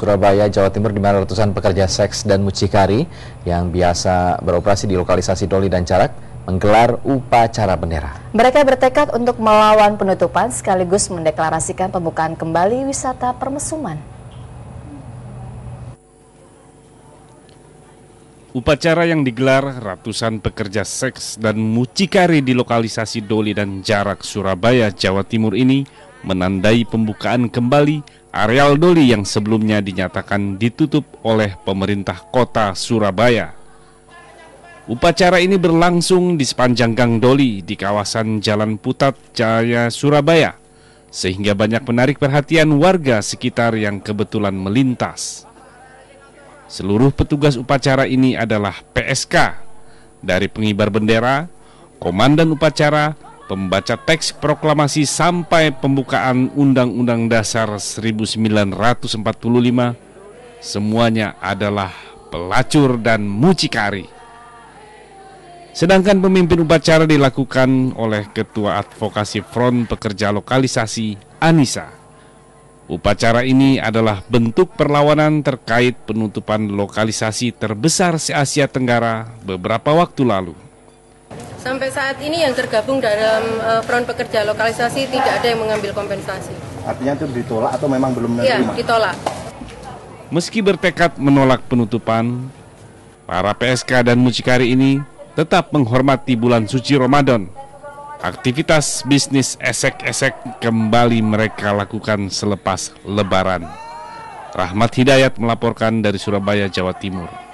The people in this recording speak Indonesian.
Surabaya, Jawa Timur, di mana ratusan pekerja seks dan mucikari yang biasa beroperasi di lokalisasi Doli dan carak menggelar upacara bendera. Mereka bertekad untuk melawan penutupan sekaligus mendeklarasikan pembukaan kembali wisata permesuman. Upacara yang digelar ratusan pekerja seks dan mucikari di lokalisasi Doli dan Jarak Surabaya, Jawa Timur ini menandai pembukaan kembali areal doli yang sebelumnya dinyatakan ditutup oleh pemerintah kota Surabaya. Upacara ini berlangsung di sepanjang Gang Doli di kawasan Jalan Putat Jaya Surabaya, sehingga banyak menarik perhatian warga sekitar yang kebetulan melintas. Seluruh petugas upacara ini adalah PSK, dari pengibar bendera, komandan upacara, pembaca teks proklamasi sampai pembukaan Undang-Undang Dasar 1945 semuanya adalah pelacur dan mucikari. Sedangkan pemimpin upacara dilakukan oleh Ketua Advokasi Front Pekerja Lokalisasi Anissa. Upacara ini adalah bentuk perlawanan terkait penutupan lokalisasi terbesar se-Asia Tenggara beberapa waktu lalu. Sampai saat ini yang tergabung dalam uh, eh, peron pekerja lokalisasi tidak ada yang mengambil kompensasi. Artinya itu ditolak atau memang belum iya, menerima? Iya, ditolak. Meski bertekad menolak penutupan, para PSK dan mucikari ini tetap menghormati bulan suci Ramadan. Aktivitas bisnis esek-esek kembali mereka lakukan selepas lebaran. Rahmat Hidayat melaporkan dari Surabaya, Jawa Timur.